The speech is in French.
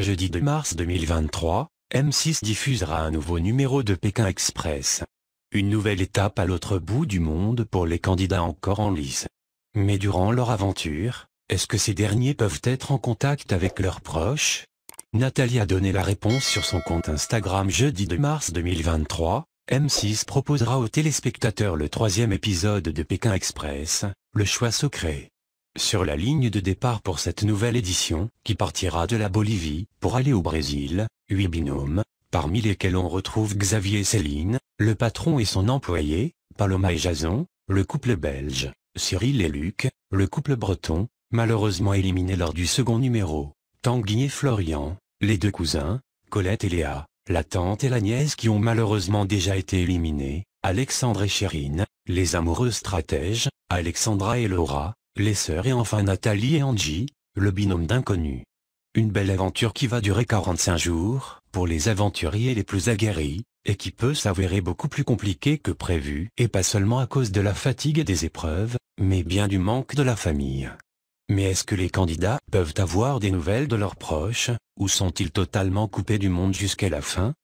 Jeudi 2 mars 2023, M6 diffusera un nouveau numéro de Pékin Express. Une nouvelle étape à l'autre bout du monde pour les candidats encore en lice. Mais durant leur aventure, est-ce que ces derniers peuvent être en contact avec leurs proches Nathalie a donné la réponse sur son compte Instagram jeudi 2 mars 2023. M6 proposera aux téléspectateurs le troisième épisode de Pékin Express, le choix secret. Sur la ligne de départ pour cette nouvelle édition, qui partira de la Bolivie, pour aller au Brésil, huit binômes, parmi lesquels on retrouve Xavier et Céline, le patron et son employé, Paloma et Jason, le couple belge, Cyril et Luc, le couple breton, malheureusement éliminés lors du second numéro, Tanguy et Florian, les deux cousins, Colette et Léa, la tante et la nièce qui ont malheureusement déjà été éliminés, Alexandre et Chérine, les amoureux stratèges, Alexandra et Laura, les sœurs et enfin Nathalie et Angie, le binôme d'inconnus. Une belle aventure qui va durer 45 jours, pour les aventuriers les plus aguerris, et qui peut s'avérer beaucoup plus compliquée que prévu, et pas seulement à cause de la fatigue et des épreuves, mais bien du manque de la famille. Mais est-ce que les candidats peuvent avoir des nouvelles de leurs proches, ou sont-ils totalement coupés du monde jusqu'à la fin